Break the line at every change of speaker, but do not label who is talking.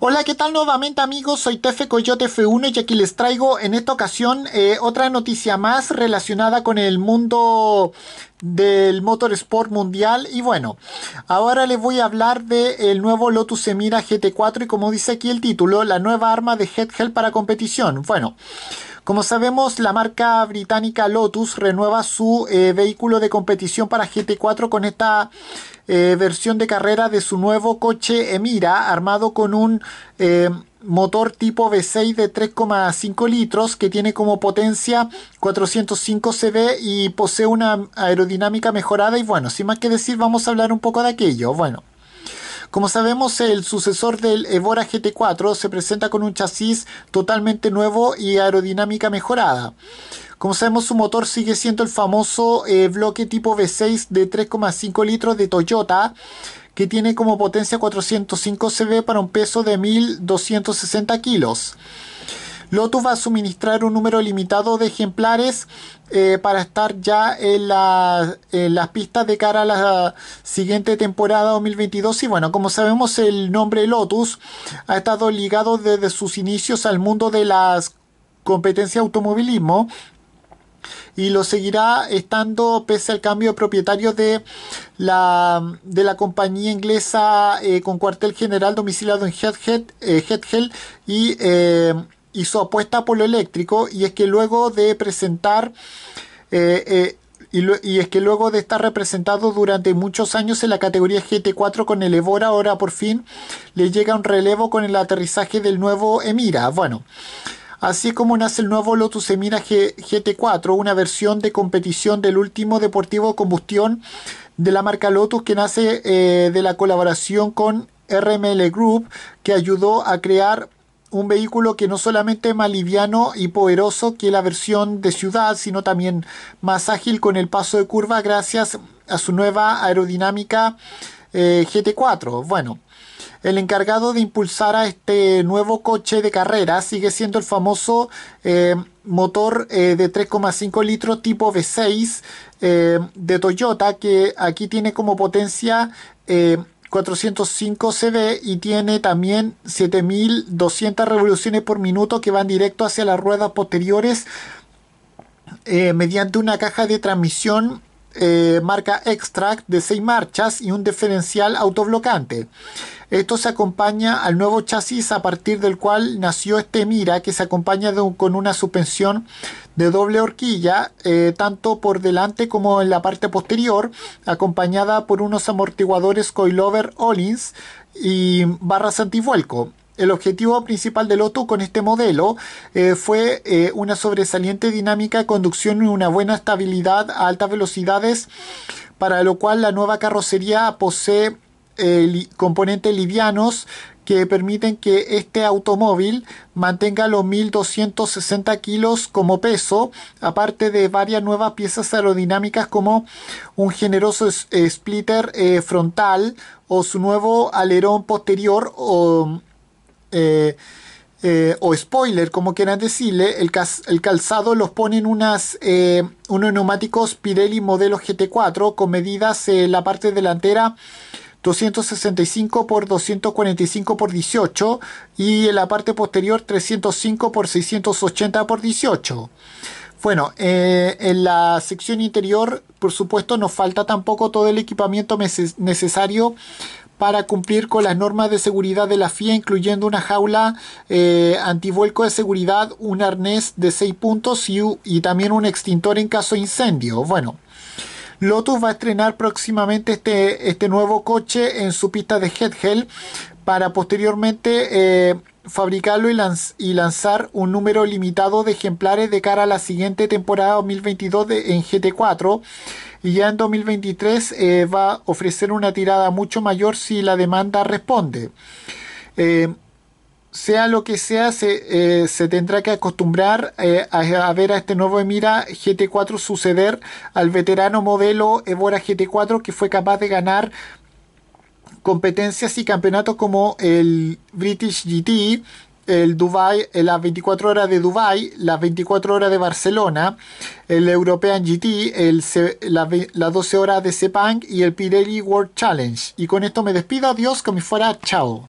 Hola, ¿qué tal nuevamente amigos? Soy Tefe Coyote F1 y aquí les traigo en esta ocasión eh, otra noticia más relacionada con el mundo del motorsport mundial y bueno, ahora les voy a hablar del nuevo Lotus Emira GT4 y como dice aquí el título, la nueva arma de Headheld para competición. Bueno, como sabemos, la marca británica Lotus renueva su eh, vehículo de competición para GT4 con esta eh, versión de carrera de su nuevo coche Emira, armado con un eh, motor tipo V6 de 3,5 litros que tiene como potencia 405 CV y posee una aerodinámica mejorada y bueno, sin más que decir vamos a hablar un poco de aquello. Bueno. Como sabemos, el sucesor del Evora GT4 se presenta con un chasis totalmente nuevo y aerodinámica mejorada. Como sabemos, su motor sigue siendo el famoso eh, bloque tipo V6 de 3,5 litros de Toyota, que tiene como potencia 405 CV para un peso de 1260 kilos. Lotus va a suministrar un número limitado de ejemplares eh, para estar ya en, las pistas de cara a la siguiente temporada 2022. Y bueno, como sabemos, el nombre Lotus ha estado ligado desde sus inicios al mundo de las competencias automovilismo y lo seguirá estando pese al cambio de propietario de la, de la compañía inglesa eh, con cuartel general domiciliado en Hetgel eh, y su apuesta por lo eléctrico y es que luego de presentar eh, eh, y, es que luego de estar representado durante muchos años en la categoría GT4 con el Evora, ahora por fin le llega un relevo con el aterrizaje del nuevo Emira. Bueno, así como nace el nuevo Lotus Emira GT4, una versión de competición del último deportivo combustión de la marca Lotus que nace eh, de la colaboración con RML Group que ayudó a crear un vehículo que no solamente es más liviano y poderoso que la versión de ciudad, sino también más ágil con el paso de curva gracias a su nueva aerodinámica eh, GT4. Bueno, el encargado de impulsar a este nuevo coche de carrera sigue siendo el famoso eh, motor eh, de 3,5 litros tipo V6 de Toyota, que aquí tiene como potencia 405 CV y tiene también 7200 revoluciones por minuto que van directo hacia las ruedas posteriores eh, mediante una caja de transmisión eh, marca Extract de 6 marchas y un diferencial autoblocante. Esto se acompaña al nuevo chasis a partir del cual nació este Mira, que se acompaña con una suspensión de doble horquilla, eh, tanto por delante como en la parte posterior, acompañada por unos amortiguadores coilover Ollins y barras antivuelco. El objetivo principal del Loto con este modelo eh, fue eh, una sobresaliente dinámica de conducción y una buena estabilidad a altas velocidades, para lo cual la nueva carrocería posee eh, componentes livianos que permiten que este automóvil mantenga los 1260 kilos como peso, aparte de varias nuevas piezas aerodinámicas como un generoso splitter frontal o su nuevo alerón posterior o eh, eh, o spoiler, como quieran decirle, el, calzado los ponen unas, eh, unos neumáticos Pirelli modelo GT4 con medidas en la parte delantera 265 por 245 por 18 y en la parte posterior 305 por 680 por 18. Bueno, en la sección interior, por supuesto, nos falta tampoco todo el equipamiento necesario para cumplir con las normas de seguridad de la FIA, incluyendo una jaula eh, antivuelco de seguridad, un arnés de 6 puntos y, también un extintor en caso de incendio. Bueno, Lotus va a estrenar próximamente este, este nuevo coche en su pista de Hell para posteriormente... Eh, fabricarlo y, lanzar un número limitado de ejemplares de cara a la siguiente temporada 2022 en GT4 y ya en 2023 eh, va a ofrecer una tirada mucho mayor si la demanda responde. Eh, sea lo que sea, se, eh, tendrá que acostumbrar a, a, ver a este nuevo Emira GT4 suceder al veterano modelo Evora GT4 que fue capaz de ganar competencias y campeonatos como el British GT, el Dubai, las 24 horas de Dubai, las 24 horas de Barcelona, el European GT, las 12 horas de Sepang y el Pirelli World Challenge. Y con esto me despido, adiós, que me fuera, chao.